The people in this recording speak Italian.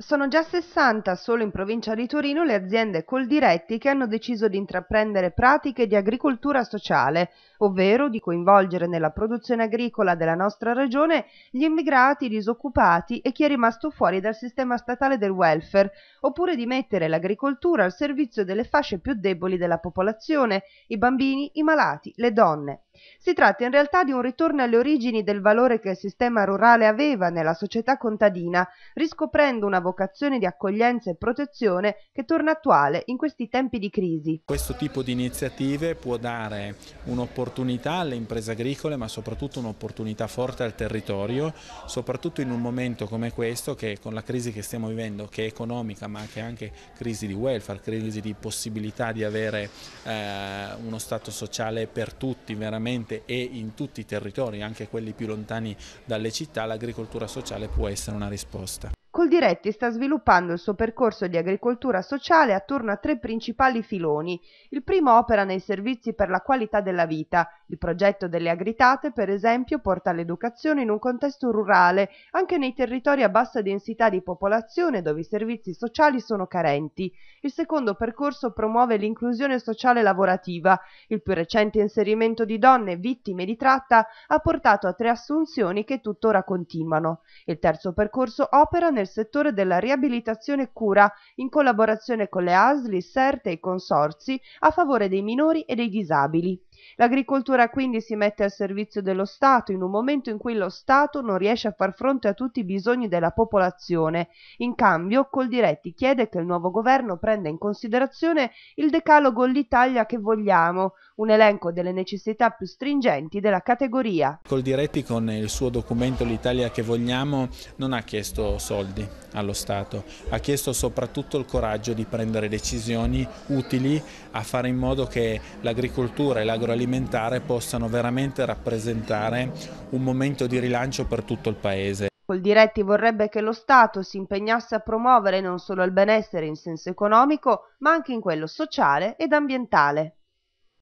Sono già 60 solo in provincia di Torino le aziende Coldiretti che hanno deciso di intraprendere pratiche di agricoltura sociale, ovvero di coinvolgere nella produzione agricola della nostra regione gli immigrati, i disoccupati e chi è rimasto fuori dal sistema statale del welfare, oppure di mettere l'agricoltura al servizio delle fasce più deboli della popolazione, i bambini, i malati, le donne. Si tratta in realtà di un ritorno alle origini del valore che il sistema rurale aveva nella società contadina, riscoprendo una vocazione di accoglienza e protezione che torna attuale in questi tempi di crisi. Questo tipo di iniziative può dare un'opportunità alle imprese agricole, ma soprattutto un'opportunità forte al territorio, soprattutto in un momento come questo che con la crisi che stiamo vivendo, che è economica, ma che è anche crisi di welfare, crisi di possibilità di avere eh, uno stato sociale per tutti, veramente sicuramente e in tutti i territori, anche quelli più lontani dalle città, l'agricoltura sociale può essere una risposta. Coldiretti sta sviluppando il suo percorso di agricoltura sociale attorno a tre principali filoni. Il primo opera nei servizi per la qualità della vita, il progetto delle Agritate, per esempio, porta l'educazione in un contesto rurale, anche nei territori a bassa densità di popolazione dove i servizi sociali sono carenti. Il secondo percorso promuove l'inclusione sociale lavorativa. Il più recente inserimento di donne vittime di tratta ha portato a tre assunzioni che tuttora continuano. Il terzo percorso opera nel settore della riabilitazione e cura, in collaborazione con le ASLI, SERTE e i consorzi, a favore dei minori e dei disabili. L'agricoltura quindi si mette al servizio dello Stato in un momento in cui lo Stato non riesce a far fronte a tutti i bisogni della popolazione. In cambio, Coldiretti chiede che il nuovo governo prenda in considerazione il decalogo L'Italia che vogliamo, un elenco delle necessità più stringenti della categoria. Coldiretti con il suo documento L'Italia che vogliamo non ha chiesto soldi allo Stato, ha chiesto soprattutto il coraggio di prendere decisioni utili a fare in modo che l'agricoltura e l'agroalimentare agroalimentare possano veramente rappresentare un momento di rilancio per tutto il Paese. Coldiretti vorrebbe che lo Stato si impegnasse a promuovere non solo il benessere in senso economico, ma anche in quello sociale ed ambientale.